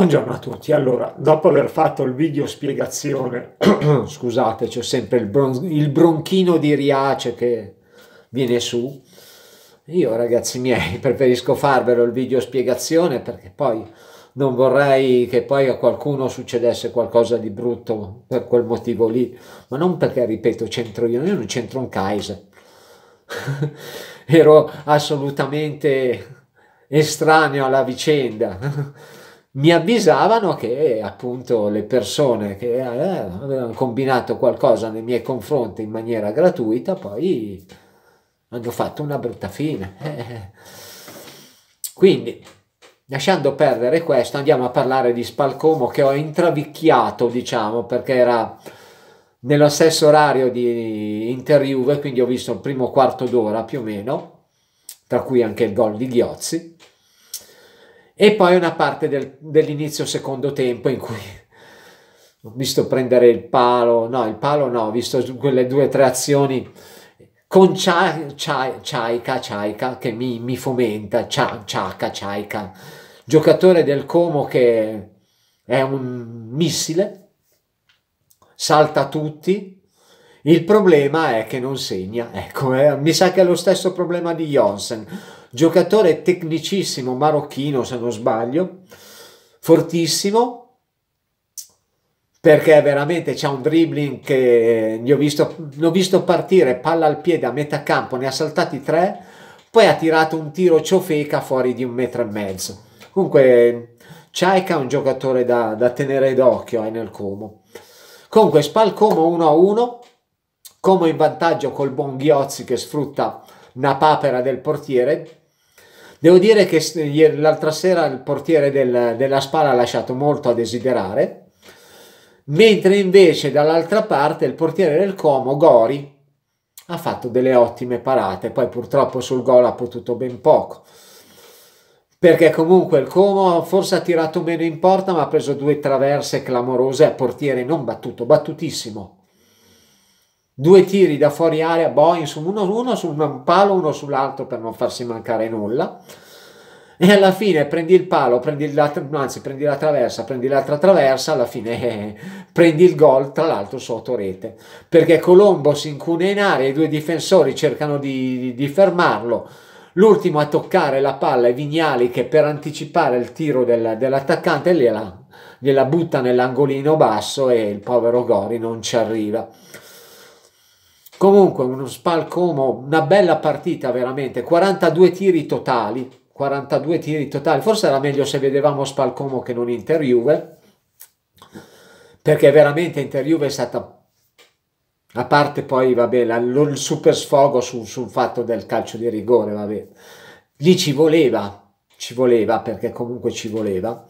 Buongiorno a tutti, allora dopo aver fatto il video spiegazione, scusate c'è sempre il, bron il, bronchino di Riace che viene su, io ragazzi miei preferisco farvelo il video spiegazione perché poi non vorrei che poi a qualcuno succedesse qualcosa di brutto per quel motivo lì, ma non perché ripeto c'entro io, io non c'entro un Kaiser, ero assolutamente estraneo alla vicenda. mi avvisavano che appunto le persone che eh, avevano combinato qualcosa nei miei confronti in maniera gratuita poi hanno fatto una brutta fine. Eh. Quindi, lasciando perdere questo, andiamo a parlare di Spalcomo che ho intravicchiato, diciamo, perché era nello stesso orario di inter quindi ho visto il primo quarto d'ora più o meno, tra cui anche il gol di Ghiozzi e poi una parte del, dell'inizio secondo tempo in cui ho visto prendere il palo, no, il palo no, ho visto quelle due o tre azioni con Ciaica, Ciaica che mi, mi fomenta, Ciaca, Ciaica, giocatore del Como che è un missile, salta tutti, il problema è che non segna, ecco, eh, mi sa che è lo stesso problema di Jonsen giocatore tecnicissimo marocchino se non sbaglio, fortissimo, perché veramente c'è un dribbling che eh, ne ho visto, ne ho visto partire palla al piede a metà campo, ne ha saltati tre, poi ha tirato un tiro ciofeca fuori di un metro e mezzo. Comunque Chaika è un giocatore da, da tenere d'occhio eh, nel Como. Comunque Spal Como 1-1, Como in vantaggio col buon Ghiozzi che sfrutta una papera del portiere, Devo dire che l'altra sera il portiere del, della Spala ha lasciato molto a desiderare, mentre invece dall'altra parte il portiere del Como, Gori, ha fatto delle ottime parate, poi purtroppo sul gol ha potuto ben poco perché comunque il Como forse ha tirato meno in porta ma ha preso due traverse clamorose a portiere non battuto, battutissimo due tiri da fuori area, Boeing su uno, uno su un palo, uno sull'altro per non farsi mancare nulla. E alla fine prendi il palo, prendi la, anzi prendi la traversa, prendi l'altra traversa, alla fine eh, prendi il gol, tra l'altro sotto rete. Perché Colombo si incune in area, i due difensori cercano di, di, di fermarlo. L'ultimo a toccare la palla è Vignali che per anticipare il tiro del, dell'attaccante gliela, gliela butta nell'angolino basso e il povero Gori non ci arriva. Comunque uno spalcomo, una bella partita veramente, 42 tiri totali, 42 tiri totali, forse era meglio se vedevamo Spalcomo che non Inter Juve, perché veramente Inter Juve è stata a parte poi, vabbè, la, lo, il super sfogo sul, sul fatto del calcio di rigore, vabbè. Lì ci voleva, ci voleva, perché comunque ci voleva.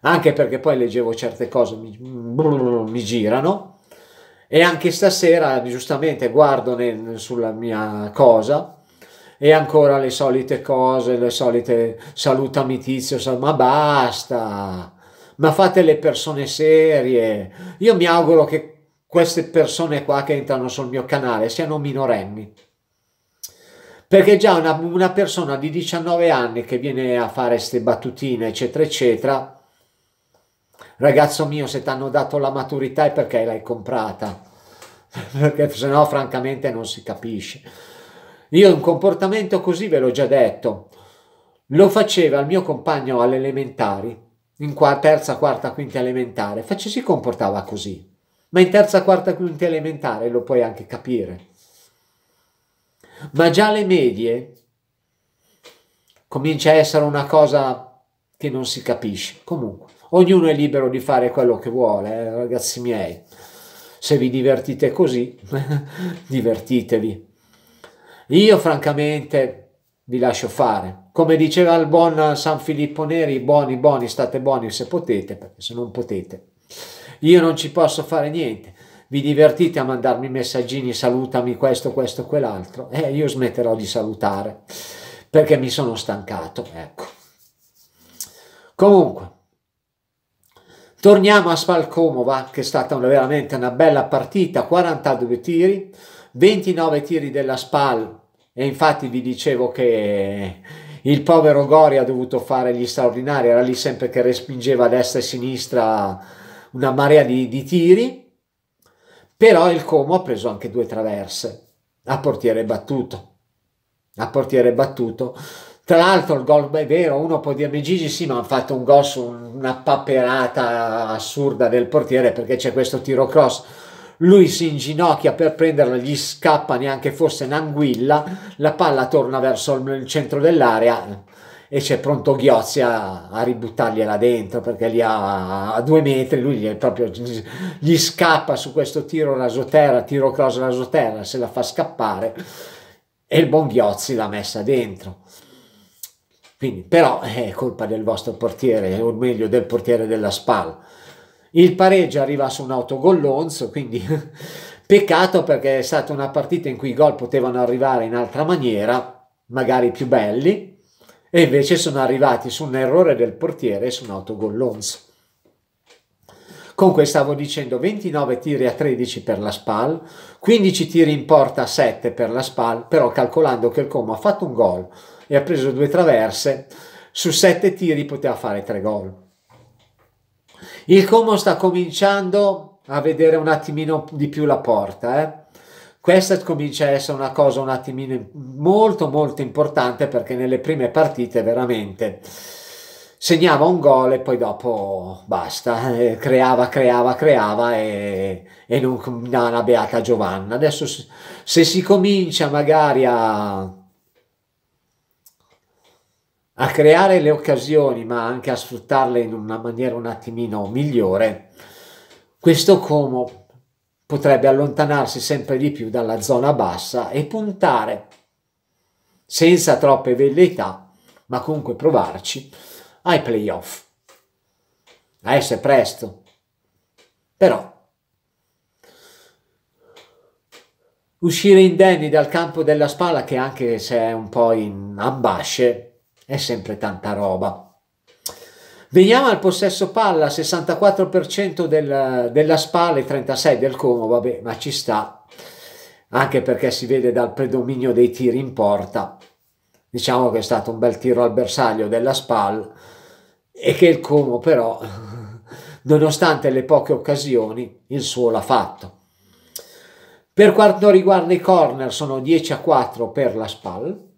Anche perché poi leggevo certe cose, mi, mi girano. E anche stasera, giustamente, guardo nel, sulla mia cosa e ancora le solite cose, le solite salutami tizio, sal ma basta, ma fate le persone serie. Io mi auguro che queste persone qua che entrano sul mio canale siano minorenni. Perché già una, una persona di 19 anni che viene a fare queste battutine, eccetera, eccetera, ragazzo mio, se ti hanno dato la maturità è perché l'hai comprata, perché se no francamente non si capisce. Io un comportamento così ve l'ho già detto, lo faceva il mio compagno alle elementari, in qua, terza, quarta, quinta elementare, Face, si comportava così, ma in terza, quarta, quinta elementare lo puoi anche capire. Ma già le medie comincia a essere una cosa che non si capisce, comunque. Ognuno è libero di fare quello che vuole, eh, ragazzi miei. Se vi divertite così, divertitevi. Io francamente vi lascio fare. Come diceva il buon San Filippo Neri, buoni, buoni, state buoni se potete, perché se non potete. Io non ci posso fare niente. Vi divertite a mandarmi messaggini, salutami questo, questo, quell'altro. E eh, io smetterò di salutare perché mi sono stancato, ecco. Comunque, Torniamo a Spalcomova, che è stata veramente una bella partita, 42 tiri, 29 tiri della Spal, e infatti vi dicevo che il povero Gori ha dovuto fare gli straordinari, era lì sempre che respingeva a destra e a sinistra una marea di, di tiri, però il Como ha preso anche due traverse a portiere battuto, a portiere battuto tra l'altro il gol è vero, uno può dirmi Gigi sì, ma hanno fatto un gol su una paperata assurda del portiere perché c'è questo tiro cross. Lui si inginocchia per prenderla, gli scappa neanche fosse un'anguilla, la palla torna verso il centro dell'area e c'è pronto Ghiozzi a, a ributtargliela dentro perché lì a, a due metri lui gli, proprio, gli scappa su questo tiro rasoterra, tiro cross rasoterra, se la fa scappare e il buon Ghiozzi l'ha messa dentro. Quindi, però eh, è colpa del vostro portiere, o meglio del portiere della SPAL. Il pareggio arriva su un autogol autogollonzo, quindi peccato perché è stata una partita in cui i gol potevano arrivare in altra maniera, magari più belli, e invece sono arrivati su un errore del portiere e su un autogol autogollonzo. Comunque stavo dicendo 29 tiri a 13 per la SPAL, 15 tiri in porta a 7 per la SPAL, però calcolando che il Como ha fatto un gol, e ha preso due traverse, su sette tiri poteva fare tre gol. Il Como sta cominciando a vedere un attimino di più la porta, eh? Questa comincia a essere una cosa un attimino molto molto importante perché nelle prime partite veramente segnava un gol e poi dopo basta, eh, creava, creava, creava e, e non dà una beata Giovanna. Adesso se si comincia magari a a creare le occasioni ma anche a sfruttarle in una maniera un attimino migliore, questo Como potrebbe allontanarsi sempre di più dalla zona bassa e puntare senza troppe velleità, ma comunque provarci, ai playoff. Adesso è presto, però uscire indenni dal campo della spalla che anche se è un po' in ambasce è sempre tanta roba. Veniamo al possesso palla, 64% del, della Spal e 36% del Como, vabbè, ma ci sta, anche perché si vede dal predominio dei tiri in porta. Diciamo che è stato un bel tiro al bersaglio della Spal e che il Como però, nonostante le poche occasioni, il suo l'ha fatto. Per quanto riguarda i corner sono 10 a 4 per la Spal,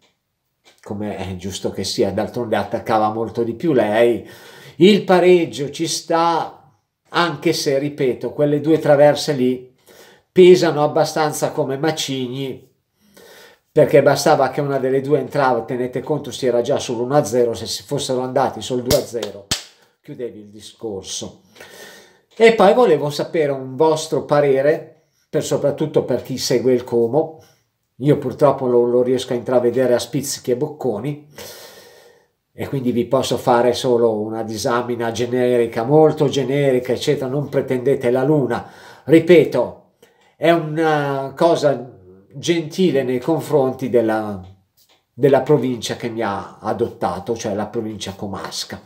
come è giusto che sia, d'altronde attaccava molto di più lei. Il pareggio ci sta, anche se, ripeto, quelle due traverse lì pesano abbastanza come macigni, perché bastava che una delle due entrava, tenete conto, si era già sull'1-0, se si fossero andati sul 2-0 chiudevi il discorso. E poi volevo sapere un vostro parere, per, soprattutto per chi segue il Como, io purtroppo lo, lo riesco a intravedere a spizzichi e bocconi e quindi vi posso fare solo una disamina generica, molto generica, eccetera. Non pretendete la luna. Ripeto, è una cosa gentile nei confronti della, della provincia che mi ha adottato, cioè la provincia comasca.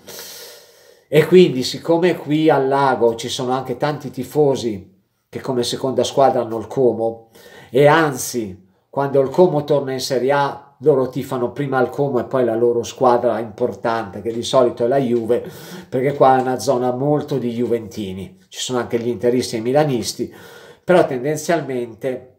E quindi, siccome qui al lago ci sono anche tanti tifosi che come seconda squadra hanno il Como, e anzi quando il Como torna in Serie A loro tifano prima il Como e poi la loro squadra importante che di solito è la Juve perché qua è una zona molto di Juventini ci sono anche gli interisti e i milanisti però tendenzialmente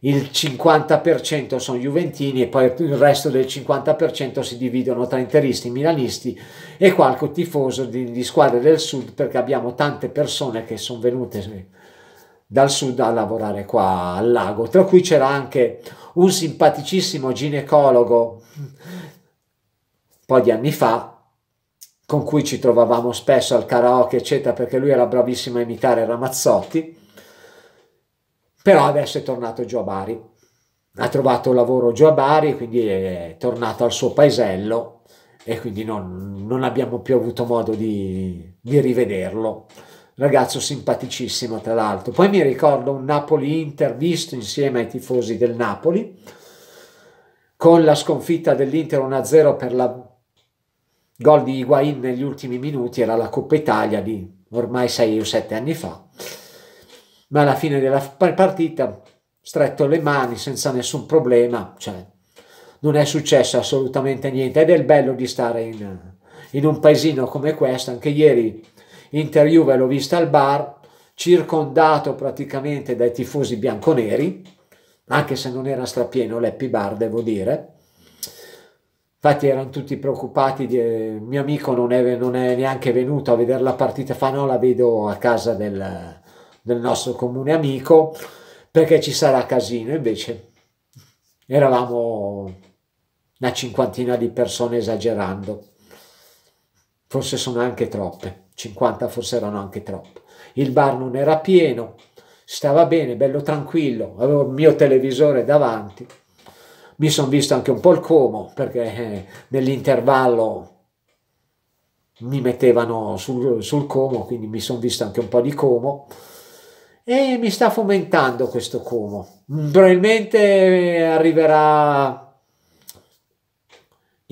il 50% sono Juventini e poi il resto del 50% si dividono tra interisti, milanisti e qualche tifoso di, di squadre del sud perché abbiamo tante persone che sono venute dal sud a lavorare qua al lago, tra cui c'era anche un simpaticissimo ginecologo un po' di anni fa con cui ci trovavamo spesso al karaoke eccetera perché lui era bravissimo a imitare Ramazzotti però adesso è tornato giù a Bari ha trovato lavoro giù a Bari quindi è tornato al suo paesello e quindi non, non abbiamo più avuto modo di, di rivederlo ragazzo simpaticissimo tra l'altro. Poi mi ricordo un Napoli-Inter visto insieme ai tifosi del Napoli, con la sconfitta dell'Inter 1-0 per la gol di Higuain negli ultimi minuti, era la Coppa Italia di ormai 6 o 7 anni fa, ma alla fine della partita stretto le mani senza nessun problema, cioè non è successo assolutamente niente ed è il bello di stare in, in un paesino come questo, anche ieri Inter Juve l'ho vista al bar, circondato praticamente dai tifosi bianconeri, anche se non era strapieno l'happy bar, devo dire. Infatti erano tutti preoccupati, di, eh, mio amico non è, non è, neanche venuto a vedere la partita, fa no, la vedo a casa del, del nostro comune amico, perché ci sarà casino. Invece eravamo una cinquantina di persone esagerando forse sono anche troppe, 50 forse erano anche troppe. Il bar non era pieno, stava bene, bello tranquillo, avevo il mio televisore davanti, mi sono visto anche un po' il Como perché eh, nell'intervallo mi mettevano sul, sul Como, quindi mi sono visto anche un po' di Como e mi sta fomentando questo Como. Probabilmente arriverà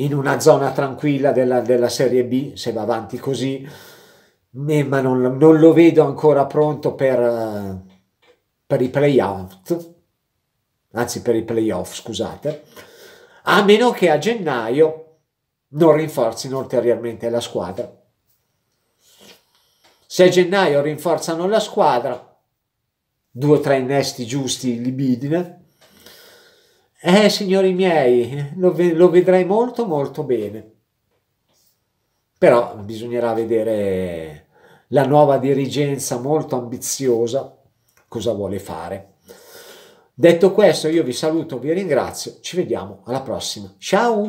in una zona tranquilla della, della Serie B se va avanti così, eh, ma non, non, lo vedo ancora pronto per, eh, per i playout, anzi per i playoff, scusate, a meno che a gennaio non rinforzino ulteriormente la squadra. Se a gennaio rinforzano la squadra, due o tre innesti giusti libidine, eh, signori miei, lo, ve lo vedrai molto molto bene. Però bisognerà vedere la nuova dirigenza molto ambiziosa cosa vuole fare. Detto questo, io vi saluto, vi ringrazio, ci vediamo alla prossima. Ciao!